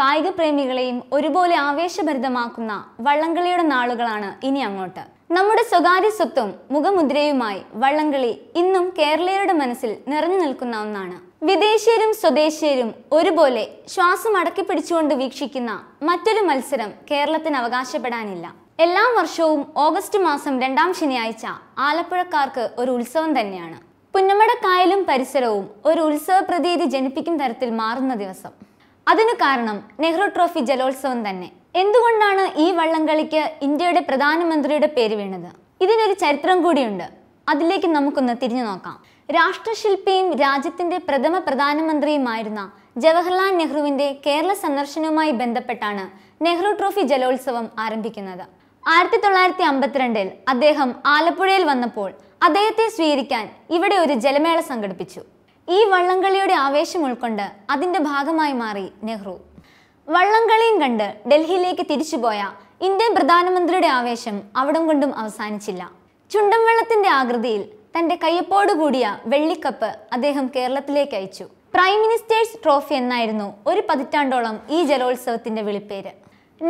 കായിക പ്രേമികളെയും ഒരുപോലെ ആവേശഭരിതമാക്കുന്ന വള്ളംകളിയുടെ നാളുകളാണ് ഇനി അങ്ങോട്ട് നമ്മുടെ സ്വകാര്യ സ്വത്തും മുഖമുദ്രയുമായി വള്ളംകളി ഇന്നും കേരളീയരുടെ മനസ്സിൽ നിറഞ്ഞു നിൽക്കുന്ന ഒന്നാണ് വിദേശീയരും സ്വദേശീയരും ഒരുപോലെ ശ്വാസം അടക്കി പിടിച്ചുകൊണ്ട് വീക്ഷിക്കുന്ന മറ്റൊരു മത്സരം കേരളത്തിന് അവകാശപ്പെടാനില്ല എല്ലാ വർഷവും ഓഗസ്റ്റ് മാസം രണ്ടാം ശനിയാഴ്ച ആലപ്പുഴക്കാർക്ക് ഒരു ഉത്സവം തന്നെയാണ് പുന്നമടക്കായലും പരിസരവും ഒരു ഉത്സവ പ്രതീതി ജനിപ്പിക്കും തരത്തിൽ മാറുന്ന ദിവസം അതിനു കാരണം നെഹ്റു ട്രോഫി ജലോത്സവം തന്നെ എന്തുകൊണ്ടാണ് ഈ വള്ളംകളിക്ക് ഇന്ത്യയുടെ പ്രധാനമന്ത്രിയുടെ പേര് വീണത് ഇതിനൊരു ചരിത്രം കൂടിയുണ്ട് അതിലേക്ക് നമുക്കൊന്ന് തിരിഞ്ഞു നോക്കാം രാഷ്ട്രശില്പിയും രാജ്യത്തിന്റെ പ്രഥമ പ്രധാനമന്ത്രിയുമായിരുന്ന ജവഹർലാൽ നെഹ്റുവിന്റെ കേരള സന്ദർശനവുമായി ബന്ധപ്പെട്ടാണ് നെഹ്റു ട്രോഫി ജലോത്സവം ആരംഭിക്കുന്നത് ആയിരത്തി തൊള്ളായിരത്തി അമ്പത്തിരണ്ടിൽ അദ്ദേഹം ആലപ്പുഴയിൽ വന്നപ്പോൾ അദ്ദേഹത്തെ സ്വീകരിക്കാൻ ഇവിടെ ഒരു ജലമേള സംഘടിപ്പിച്ചു ഈ വള്ളംകളിയുടെ ആവേശം ഉൾക്കൊണ്ട് അതിൻ്റെ ഭാഗമായി മാറി നെഹ്റു വള്ളംകളിയും കണ്ട് ഡൽഹിയിലേക്ക് തിരിച്ചുപോയ ഇന്ത്യൻ പ്രധാനമന്ത്രിയുടെ ആവേശം അവിടം കൊണ്ടും അവസാനിച്ചില്ല ചുണ്ടം വെള്ളത്തിന്റെ ആകൃതിയിൽ തന്റെ കയ്യപ്പോട് കൂടിയ വെള്ളിക്കപ്പ് അദ്ദേഹം കേരളത്തിലേക്ക് അയച്ചു പ്രൈം മിനിസ്റ്റേഴ്സ് ട്രോഫി എന്നായിരുന്നു ഒരു പതിറ്റാണ്ടോളം ഈ ജലോത്സവത്തിന്റെ വിളിപ്പേര്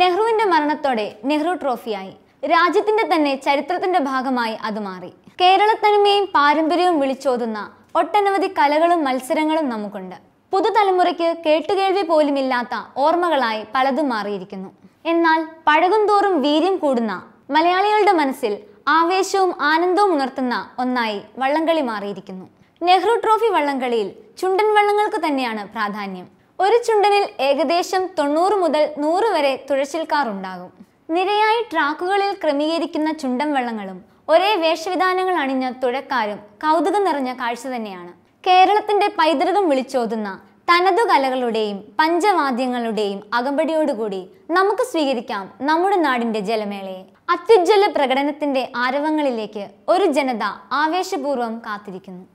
നെഹ്റുവിന്റെ മരണത്തോടെ നെഹ്റു ട്രോഫിയായി രാജ്യത്തിന്റെ തന്നെ ചരിത്രത്തിന്റെ ഭാഗമായി അത് മാറി കേരളത്തനിമയും പാരമ്പര്യവും വിളിച്ചോതുന്ന ഒട്ടനവധി കലകളും മത്സരങ്ങളും നമുക്കുണ്ട് പുതുതലമുറയ്ക്ക് കേട്ടുകേൾവി പോലുമില്ലാത്ത ഓർമ്മകളായി പലതും മാറിയിരിക്കുന്നു എന്നാൽ പഴകുംതോറും വീര്യം കൂടുന്ന മലയാളികളുടെ മനസ്സിൽ ആവേശവും ആനന്ദവും ഉണർത്തുന്ന ഒന്നായി വള്ളംകളി മാറിയിരിക്കുന്നു നെഹ്റു ട്രോഫി വള്ളംകളിയിൽ ചുണ്ടൻ വള്ളങ്ങൾക്ക് തന്നെയാണ് പ്രാധാന്യം ഒരു ചുണ്ടനിൽ ഏകദേശം തൊണ്ണൂറ് മുതൽ നൂറ് വരെ തുഴച്ചിൽക്കാറുണ്ടാകും നിരയായി ട്രാക്കുകളിൽ ക്രമീകരിക്കുന്ന ചുണ്ടം വെള്ളങ്ങളും ഒരേ വേഷവിധാനങ്ങൾ അണിഞ്ഞ തുഴക്കാരും കൗതുകം നിറഞ്ഞ കാഴ്ച തന്നെയാണ് കേരളത്തിന്റെ പൈതൃകം വിളിച്ചോതുന്ന തനതു കലകളുടെയും പഞ്ചവാദ്യങ്ങളുടെയും അകമ്പടിയോടുകൂടി നമുക്ക് സ്വീകരിക്കാം നമ്മുടെ നാടിന്റെ ജലമേളയെ അത്യുജ്വല പ്രകടനത്തിന്റെ ആരവങ്ങളിലേക്ക് ഒരു ജനത ആവേശപൂർവ്വം കാത്തിരിക്കുന്നു